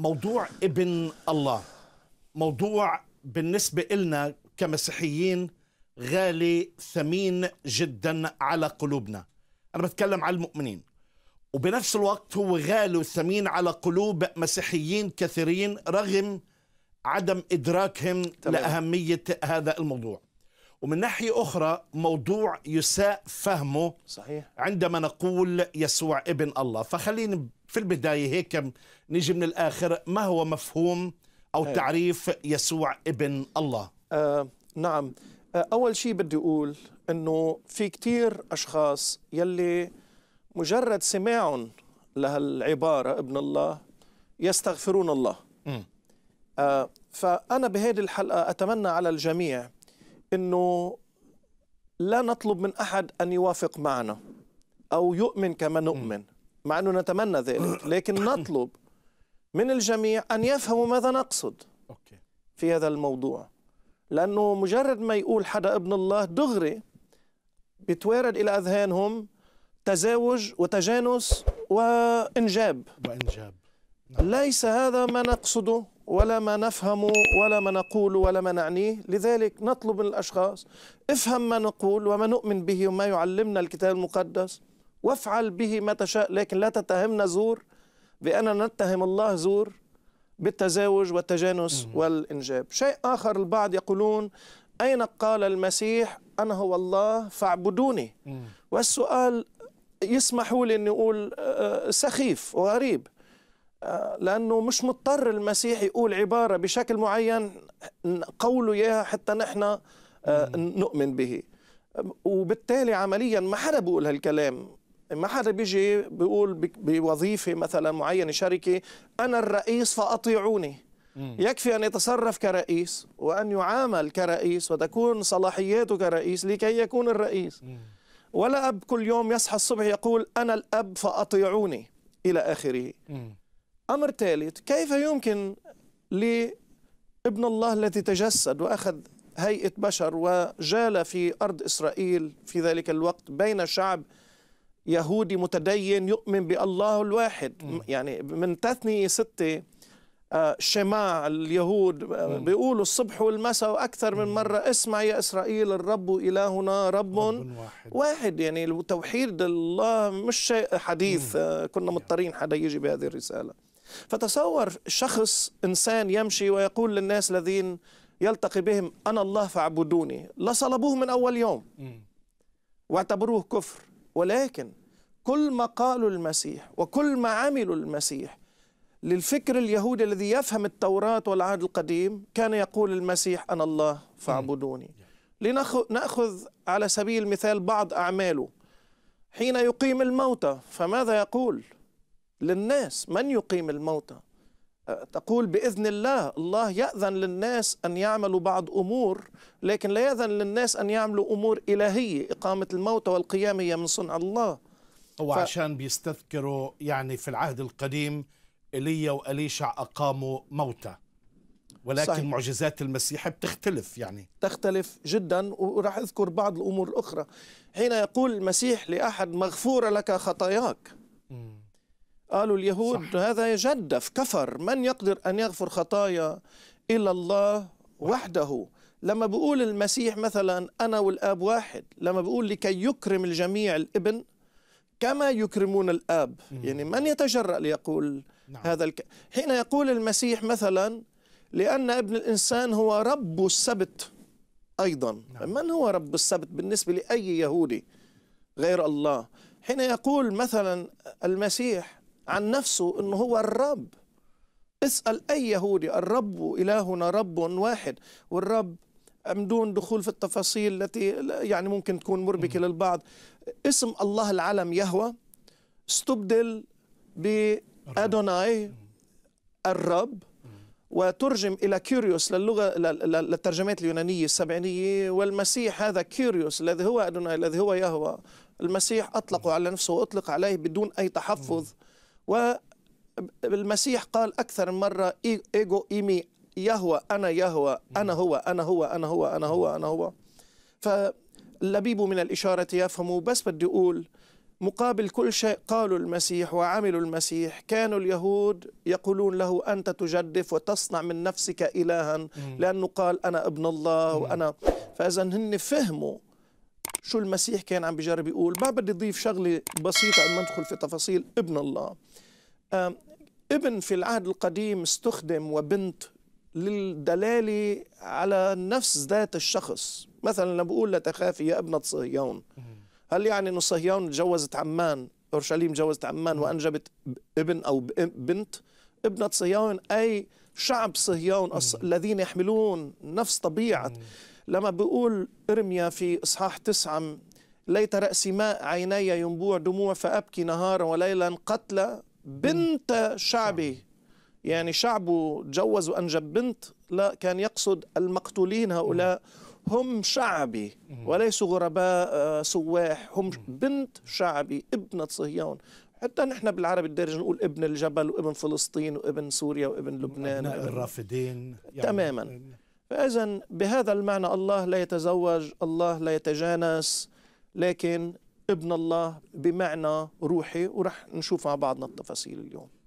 موضوع ابن الله موضوع بالنسبة إلنا كمسيحيين غالي ثمين جدا على قلوبنا أنا بتكلم على المؤمنين وبنفس الوقت هو غالي وثمين على قلوب مسيحيين كثيرين رغم عدم إدراكهم تمام. لأهمية هذا الموضوع ومن ناحية أخرى موضوع يساء فهمه صحيح عندما نقول يسوع ابن الله فخليني في البداية هيك نيجي من الآخر ما هو مفهوم أو هي. تعريف يسوع ابن الله آه نعم آه أول شيء بدي أقول أنه في كتير أشخاص يلي مجرد سماعهم لهالعبارة ابن الله يستغفرون الله آه فأنا بهذه الحلقة أتمنى على الجميع انه لا نطلب من احد ان يوافق معنا او يؤمن كما نؤمن مع انه نتمنى ذلك لكن نطلب من الجميع ان يفهموا ماذا نقصد في هذا الموضوع لانه مجرد ما يقول حدا ابن الله دغري بتوارد الى اذهانهم تزاوج وتجانس وانجاب وانجاب نعم. ليس هذا ما نقصده ولا ما نفهمه ولا ما نقول ولا ما نعنيه لذلك نطلب من الأشخاص افهم ما نقول وما نؤمن به وما يعلمنا الكتاب المقدس وافعل به ما تشاء لكن لا تتهمنا زور بأننا نتهم الله زور بالتزاوج والتجانس والإنجاب شيء آخر البعض يقولون أين قال المسيح أنا هو الله فاعبدوني والسؤال يسمحوا لي أن أقول آه، آه، سخيف وغريب لأنه مش مضطر المسيح يقول عبارة بشكل معين قوله إياها حتى نحن آه، نؤمن به وبالتالي عمليا ما حدا بيقول هالكلام ما حدا بيجي بيقول بوظيفة مثلا معينة شركة أنا الرئيس فأطيعوني يكفي أن يتصرف كرئيس وأن يعامل كرئيس وتكون صلاحياته كرئيس لكي يكون الرئيس ولا أب كل يوم يصحى الصبح يقول أنا الأب فأطيعوني إلى آخره أمر ثالث كيف يمكن لابن الله الذي تجسد وأخذ هيئة بشر وجال في أرض إسرائيل في ذلك الوقت بين شعب يهودي متدين يؤمن بالله الواحد م. يعني من تثني ستة آه، شماع اليهود آه، بيقولوا الصبح والمساء وأكثر من مرة اسمع يا إسرائيل الرب إلهنا رب, رب واحد. واحد يعني توحيد الله مش شيء حديث آه، كنا مضطرين حدا يجي بهذه الرسالة فتصور شخص إنسان يمشي ويقول للناس الذين يلتقي بهم أنا الله فاعبدوني لصلبوه من أول يوم واعتبروه كفر ولكن كل ما قالوا المسيح وكل ما عملوا المسيح للفكر اليهودي الذي يفهم التوراة والعهد القديم كان يقول المسيح أنا الله فاعبدوني لنأخذ على سبيل المثال بعض أعماله حين يقيم الموتى فماذا يقول؟ للناس من يقيم الموتى أه، تقول بإذن الله الله يأذن للناس أن يعملوا بعض أمور لكن لا يأذن للناس أن يعملوا أمور إلهية إقامة الموتى والقيام هي من صنع الله هو ف... عشان بيستذكروا يعني في العهد القديم إيليا وأليشع أقاموا موتى ولكن صحيح. معجزات المسيح بتختلف يعني تختلف جدا وراح أذكر بعض الأمور الأخرى حين يقول المسيح لأحد مغفورة لك خطاياك قالوا اليهود صح. هذا يجدف كفر من يقدر أن يغفر خطايا إلا الله وحده لما بقول المسيح مثلا أنا والآب واحد لما بقول لكي يكرم الجميع الابن كما يكرمون الآب مم. يعني من يتجرأ ليقول نعم. هذا الك... حين يقول المسيح مثلا لأن ابن الإنسان هو رب السبت أيضا نعم. من هو رب السبت بالنسبة لأي يهودي غير الله حين يقول مثلا المسيح عن نفسه أنه هو الرب اسأل أي يهودي الرب إلهنا رب واحد والرب دون دخول في التفاصيل التي يعني ممكن تكون مربكة للبعض اسم الله العلم يهوى استبدل بأدوناي الرب وترجم إلى كيريوس للغة للترجمات اليونانية السبعينية والمسيح هذا كيريوس الذي هو أدوناي الذي هو يهوى المسيح أطلقه على نفسه وأطلق عليه بدون أي تحفظ والمسيح قال أكثر من مرة إيجو إيمي يهوى أنا يهوى أنا هو أنا هو أنا هو أنا هو أنا هو فاللبيب من الإشارة يفهم بس بدي أقول مقابل كل شيء قالوا المسيح وعملوا المسيح كانوا اليهود يقولون له أنت تجدف وتصنع من نفسك إلها لأنه قال أنا ابن الله وأنا فإذا هن فهموا شو المسيح كان عم بجرب يقول ما بدي أضيف شغلة بسيطة قبل ما ندخل في تفاصيل ابن الله ابن في العهد القديم استخدم وبنت للدلالة على نفس ذات الشخص مثلا لما بقول لا تخافي يا ابنة صهيون هل يعني أنه صهيون تجوزت عمان أورشليم تجوزت عمان وأنجبت ابن أو بنت ابنة صهيون أي شعب صهيون الذين يحملون نفس طبيعة لما بيقول إرميا في إصحاح تسعة ليت رأسي ماء عيني ينبوع دموع فأبكي نهارا وليلا قتلى بنت شعبي يعني شعبه تجوز وأنجب بنت لا كان يقصد المقتولين هؤلاء هم شعبي وليسوا غرباء آه، سواح هم بنت شعبي ابنة صهيون حتى نحن بالعربي الدارج نقول ابن الجبل وابن فلسطين وابن سوريا وابن لبنان ابن الرافدين يعني تماما فإذا بهذا المعنى الله لا يتزوج الله لا يتجانس لكن ابن الله بمعنى روحي ورح نشوف مع بعضنا التفاصيل اليوم